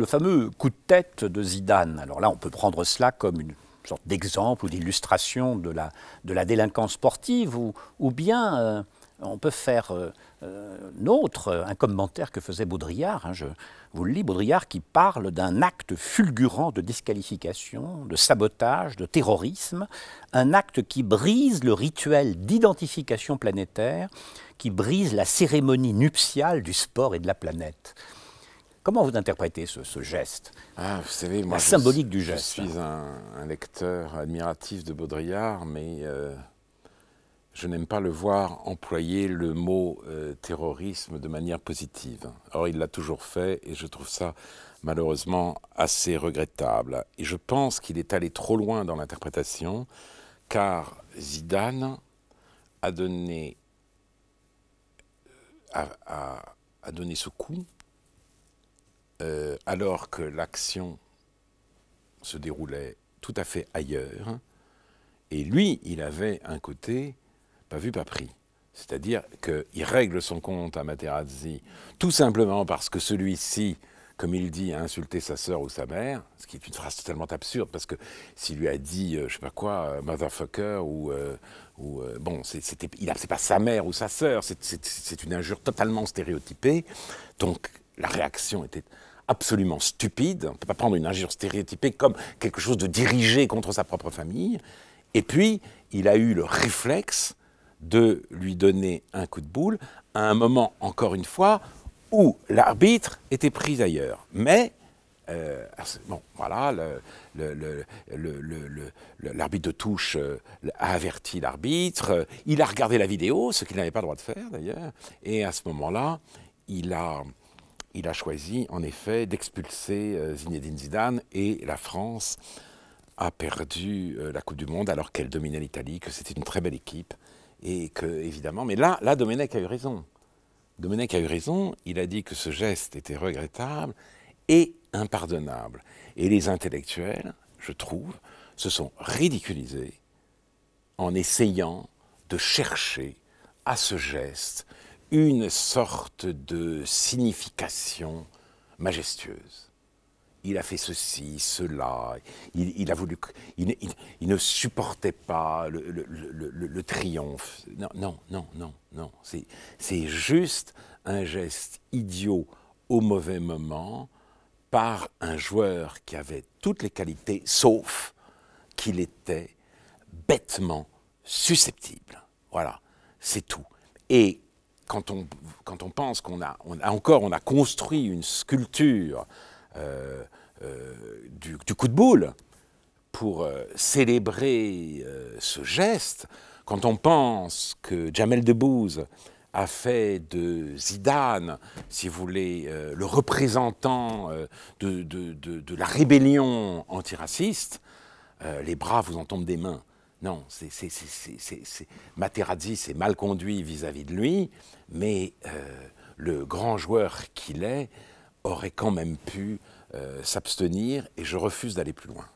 Le fameux coup de tête de Zidane, alors là on peut prendre cela comme une sorte d'exemple ou d'illustration de la, de la délinquance sportive, ou, bien euh, on peut faire euh, euh, un autre un commentaire que faisait Baudrillard, hein, je vous le lis, Baudrillard qui parle d'un acte fulgurant de disqualification, de sabotage, de terrorisme, un acte qui brise le rituel d'identification planétaire, qui brise la cérémonie nuptiale du sport et de la planète. Comment vous interprétez ce, geste ah, vous savez, moi, La symbolique du geste. Je suis un, lecteur admiratif de Baudrillard, mais euh, je n'aime pas le voir employer le mot euh, terrorisme de manière positive. Or, il l'a toujours fait et je trouve ça malheureusement assez regrettable. Et je pense qu'il est allé trop loin dans l'interprétation, car Zidane a donné, euh, a donné ce coup euh, alors que l'action se déroulait tout à fait ailleurs, et lui, il avait un côté pas vu, pas pris. C'est-à-dire qu'il règle son compte à Materazzi, tout simplement parce que celui-ci, comme il dit, a insulté sa sœur ou sa mère, ce qui est une phrase totalement absurde, parce que s'il lui a dit, je euh, je sais pas quoi, euh, motherfucker, ou. bon, c'était, c'est pas sa mère ou sa sœur, c'est une injure totalement stéréotypée. Donc la réaction était absolument stupide. On ne peut pas prendre une injure stéréotypée comme quelque chose de dirigé contre sa propre famille. Et puis, il a eu le réflexe de lui donner un coup de boule à un moment, encore une fois, où l'arbitre était pris ailleurs. Mais, euh, bon, voilà, l'arbitre le, le, de touche euh, a averti l'arbitre, euh, il a regardé la vidéo, ce qu'il n'avait pas le droit de faire d'ailleurs, et à ce moment-là, il a il a choisi en effet d'expulser euh, Zinedine Zidane et la France a perdu euh, la Coupe du Monde alors qu'elle dominait l'Italie, que c'était une très belle équipe et que évidemment. Mais là, là, Domenech a eu raison. Domenech a eu raison. Il a dit que ce geste était regrettable et impardonnable. Et les intellectuels, je trouve, se sont ridiculisés en essayant de chercher à ce geste une sorte de signification majestueuse. Il a fait ceci, cela, il, a voulu, il, il, ne supportait pas le, triomphe. Non, non, non, non, non. C'est juste un geste idiot au mauvais moment par un joueur qui avait toutes les qualités, sauf qu'il était bêtement susceptible. Voilà, c'est tout. Et quand on, quand on pense qu'on a, encore on a construit une sculpture euh, euh, du, coup de boule pour euh, célébrer ce geste, quand on pense que Jamel Debbouze a fait de Zidane, si vous voulez, le représentant de, la rébellion antiraciste, les bras vous en tombent des mains. Non, Materazzi s'est mal conduit vis-à-vis de lui, mais euh, le grand joueur qu'il est aurait quand même pu euh, s'abstenir et je refuse d'aller plus loin.